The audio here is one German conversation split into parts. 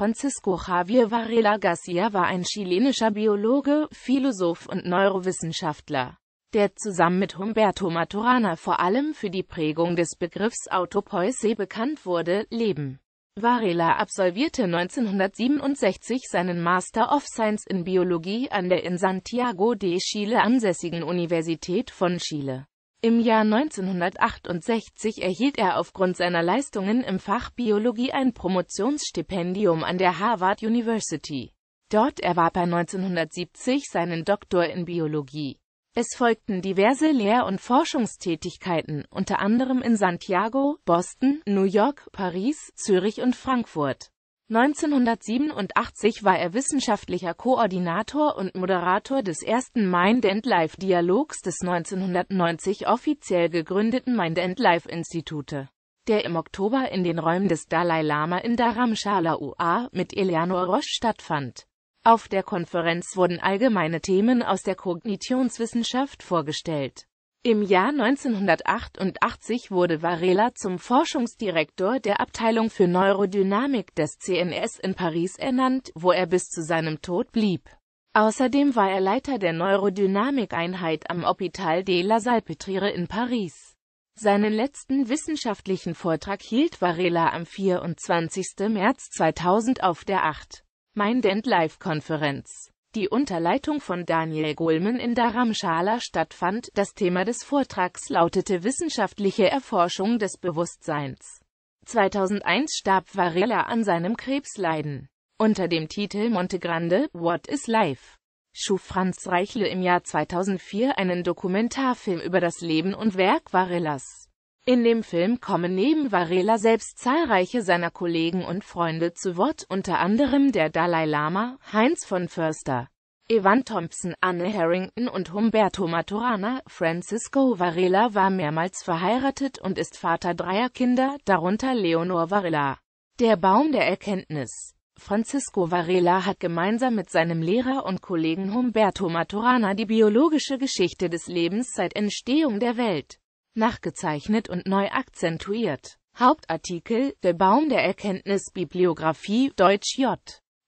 Francisco Javier Varela Garcia war ein chilenischer Biologe, Philosoph und Neurowissenschaftler, der zusammen mit Humberto Maturana vor allem für die Prägung des Begriffs Autopoise bekannt wurde, Leben. Varela absolvierte 1967 seinen Master of Science in Biologie an der in Santiago de Chile ansässigen Universität von Chile. Im Jahr 1968 erhielt er aufgrund seiner Leistungen im Fach Biologie ein Promotionsstipendium an der Harvard University. Dort erwarb er 1970 seinen Doktor in Biologie. Es folgten diverse Lehr- und Forschungstätigkeiten, unter anderem in Santiago, Boston, New York, Paris, Zürich und Frankfurt 1987 war er wissenschaftlicher Koordinator und Moderator des ersten Mind and Life Dialogs des 1990 offiziell gegründeten Mind and Life Institute, der im Oktober in den Räumen des Dalai Lama in Dharamshala UA mit Eleanor Roche stattfand. Auf der Konferenz wurden allgemeine Themen aus der Kognitionswissenschaft vorgestellt im Jahr 1988 wurde Varela zum Forschungsdirektor der Abteilung für Neurodynamik des CNS in Paris ernannt, wo er bis zu seinem Tod blieb. Außerdem war er Leiter der Neurodynamikeinheit am Hôpital de la Salpêtrière in Paris. Seinen letzten wissenschaftlichen Vortrag hielt Varela am 24. März 2000 auf der 8. Main Dent life konferenz die unter Leitung von Daniel Goleman in Dharamshala stattfand. Das Thema des Vortrags lautete Wissenschaftliche Erforschung des Bewusstseins. 2001 starb Varela an seinem Krebsleiden. Unter dem Titel Monte Grande, What is Life? schuf Franz Reichle im Jahr 2004 einen Dokumentarfilm über das Leben und Werk Varellas. In dem Film kommen neben Varela selbst zahlreiche seiner Kollegen und Freunde zu Wort, unter anderem der Dalai Lama, Heinz von Förster, Evan Thompson, Anne Harrington und Humberto Maturana. Francisco Varela war mehrmals verheiratet und ist Vater dreier Kinder, darunter Leonor Varela. Der Baum der Erkenntnis Francisco Varela hat gemeinsam mit seinem Lehrer und Kollegen Humberto Maturana die biologische Geschichte des Lebens seit Entstehung der Welt nachgezeichnet und neu akzentuiert. Hauptartikel Der Baum der Erkenntnis Bibliografie Deutsch J.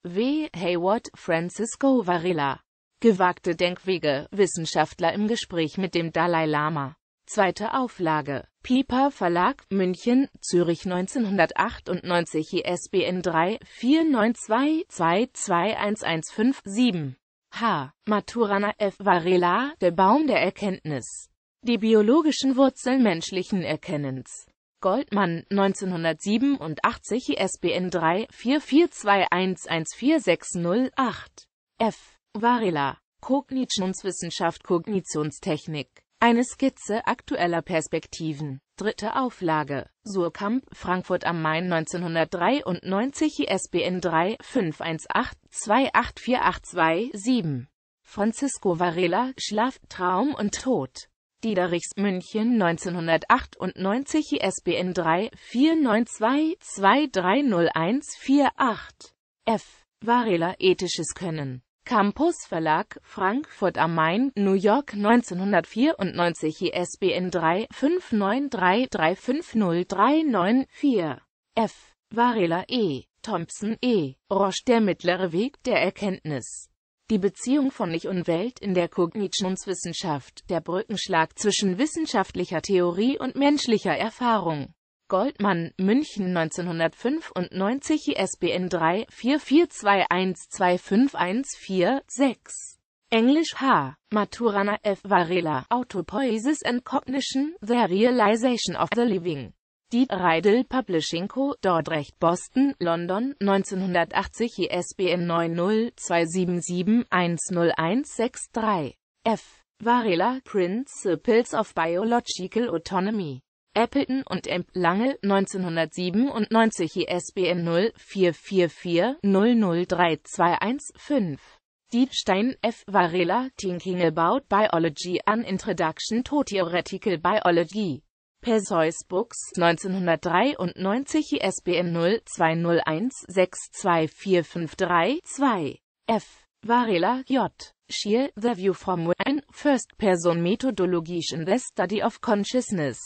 W. Hayward Francisco Varela. Gewagte Denkwege Wissenschaftler im Gespräch mit dem Dalai Lama Zweite Auflage Piper Verlag München Zürich 1998 ISBN 3 492 22115 7 H. Maturana F. Varela, Der Baum der Erkenntnis die biologischen Wurzeln menschlichen Erkennens. Goldmann, 1987, ISBN 3-4421-14608. F. Varela. Kognitionswissenschaft Kognitionstechnik. Eine Skizze aktueller Perspektiven. Dritte Auflage. Surkamp, Frankfurt am Main 1993, ISBN 3-518-28482-7. Francisco Varela, Schlaf, Traum und Tod. Diederichs München 1998 ISBN 3-492-23014-8 F. Varela Ethisches Können Campus Verlag, Frankfurt am Main, New York 1994 ISBN 3-593-35039-4 F. Varela E. Thompson E. Roche Der mittlere Weg der Erkenntnis die Beziehung von Ich und Welt in der Kognitionswissenschaft, der Brückenschlag zwischen wissenschaftlicher Theorie und menschlicher Erfahrung. Goldmann, München 1995 ISBN 3 44212514 Englisch H. Maturana F. Varela, Autopoiesis and Cognition, The Realization of the Living. Die Reidel Publishing Co. Dordrecht Boston, London, 1980 ISBN 90-277-10163. F. Varela Principles of Biological Autonomy. Appleton und M. Lange, 1997 ISBN 0444-003215. Die Stein F. Varela Thinking About Biology An Introduction to Theoretical Biology. Perseus Books 1993 ISBN 62453 2 F. Varela J. Sheer, The View from Within, First Person Methodologies in the Study of Consciousness.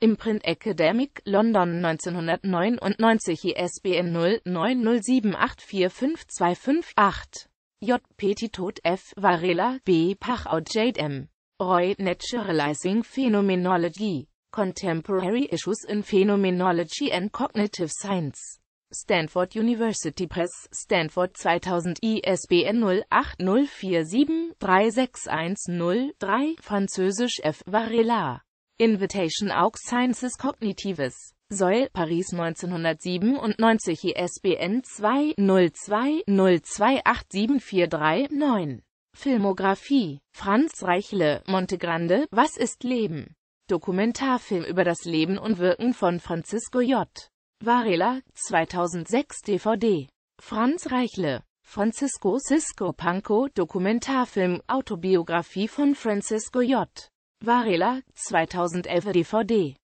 Imprint Academic, London 1999 ISBN 0907845258. J. Petitot F. Varela B. Pachaut J. M. Roy Naturalizing Phenomenology Contemporary Issues in Phenomenology and Cognitive Science. Stanford University Press, Stanford 2000, ISBN 0804736103, Französisch F. Varela. Invitation Aux Sciences Cognitives. Soll, Paris 1997, ISBN 2-02-028743-9. Filmografie. Franz Reichle, Montegrande, Was ist Leben? Dokumentarfilm über das Leben und Wirken von Francisco J. Varela, 2006 DVD. Franz Reichle Francisco Cisco Panko Dokumentarfilm Autobiografie von Francisco J. Varela, 2011 DVD